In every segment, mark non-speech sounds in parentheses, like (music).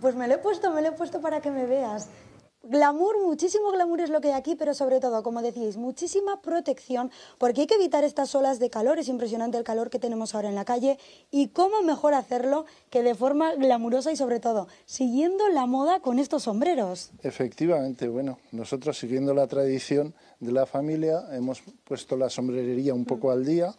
Pues me lo he puesto, me lo he puesto para que me veas. Glamour, muchísimo glamour es lo que hay aquí, pero sobre todo, como decís, muchísima protección, porque hay que evitar estas olas de calor, es impresionante el calor que tenemos ahora en la calle, y cómo mejor hacerlo que de forma glamurosa y sobre todo, siguiendo la moda con estos sombreros. Efectivamente, bueno, nosotros siguiendo la tradición de la familia, hemos puesto la sombrerería un poco mm. al día,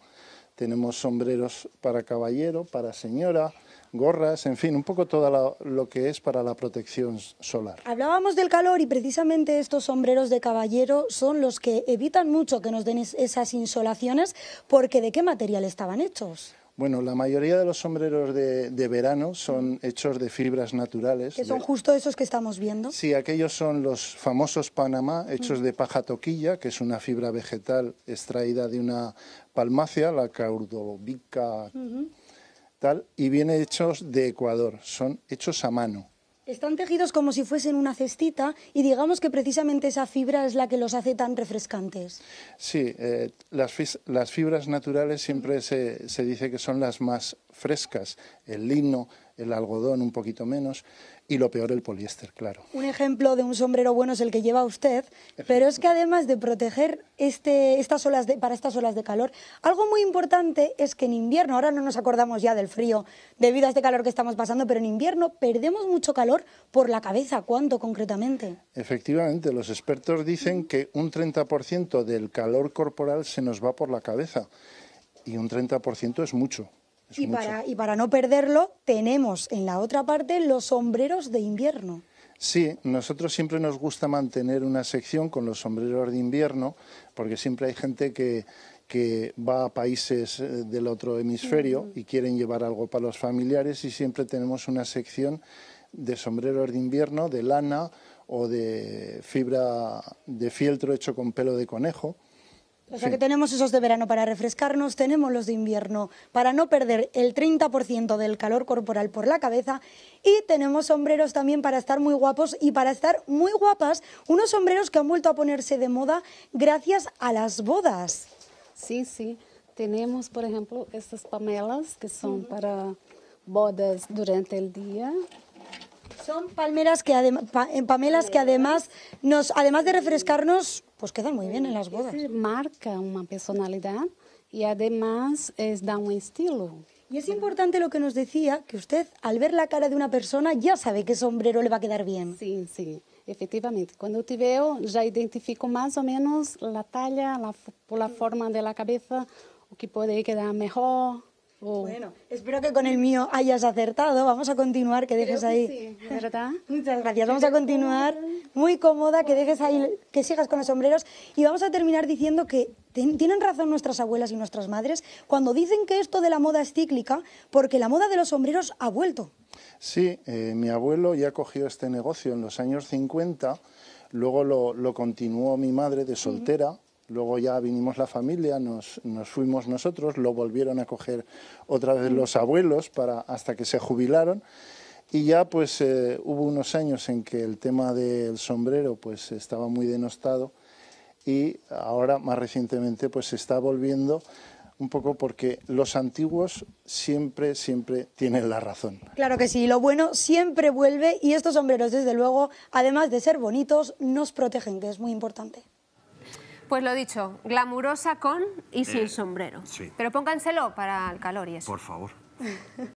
tenemos sombreros para caballero, para señora, gorras, en fin, un poco todo lo, que es para la protección solar. Hablábamos del calor y precisamente estos sombreros de caballero son los que evitan mucho que nos den esas insolaciones, porque ¿de qué material estaban hechos? Bueno, la mayoría de los sombreros de, verano son hechos de fibras naturales. ¿Que son justo esos que estamos viendo? Sí, aquellos son los famosos Panamá, mm. hechos de paja toquilla, que es una fibra vegetal extraída de una palmacia, la caudobica y vienen hechos de Ecuador, son hechos a mano. Están tejidos como si fuesen una cestita y digamos que precisamente esa fibra es la que los hace tan refrescantes. Sí, eh, las, fibras naturales siempre se, se dice que son las más frescas, el lino, el algodón un poquito menos y lo peor el poliéster, claro. Un ejemplo de un sombrero bueno es el que lleva usted, pero es que además de proteger este, estas olas para estas olas de calor, algo muy importante es que en invierno, ahora no nos acordamos ya del frío debido a este calor que estamos pasando, pero en invierno perdemos mucho calor por la cabeza. ¿Cuánto concretamente? Efectivamente, los expertos dicen que un 30% del calor corporal se nos va por la cabeza y un 30% es mucho y, para, y para no perderlo, tenemos en la otra parte los sombreros de invierno. Sí, nosotros siempre nos gusta mantener una sección con los sombreros de invierno, porque siempre hay gente que, que va a países eh, del otro hemisferio y quieren llevar algo para los familiares y siempre tenemos una sección de sombreros de invierno, de lana o de fibra de fieltro hecho con pelo de conejo o sea que tenemos esos de verano para refrescarnos, tenemos los de invierno para no perder el 30% del calor corporal por la cabeza y tenemos sombreros también para estar muy guapos y para estar muy guapas, unos sombreros que han vuelto a ponerse de moda gracias a las bodas. Sí, sí, tenemos por ejemplo estas pamelas que son para bodas durante el día son palmeras que además, eh, que además nos, además de refrescarnos, pues quedan muy bien en las bodas. Marca una personalidad y además es, da un estilo. Y es importante lo que nos decía, que usted al ver la cara de una persona ya sabe qué sombrero le va a quedar bien. Sí, sí, efectivamente. Cuando te veo ya identifico más o menos la talla, la, la forma de la cabeza, o que puede quedar mejor. Oh. Bueno, espero que con el mío hayas acertado. Vamos a continuar, que dejes ahí. Sí, ¿verdad? (laughs) Muchas gracias. Vamos a continuar. Muy cómoda, que dejes ahí, que sigas con los sombreros. Y vamos a terminar diciendo que tienen razón nuestras abuelas y nuestras madres cuando dicen que esto de la moda es cíclica, porque la moda de los sombreros ha vuelto. Sí, eh, mi abuelo ya cogió este negocio en los años 50, luego lo, continuó mi madre de soltera. Luego ya vinimos la familia, nos, fuimos nosotros, lo volvieron a coger otra vez los abuelos para, hasta que se jubilaron. Y ya pues eh, hubo unos años en que el tema del sombrero pues estaba muy denostado y ahora más recientemente pues se está volviendo un poco porque los antiguos siempre, siempre tienen la razón. Claro que sí, lo bueno siempre vuelve y estos sombreros desde luego, además de ser bonitos, nos protegen, que es muy importante. Pues lo dicho, glamurosa con y sin eh, sombrero. Sí. Pero pónganselo para el calor y eso. Por favor. (laughs)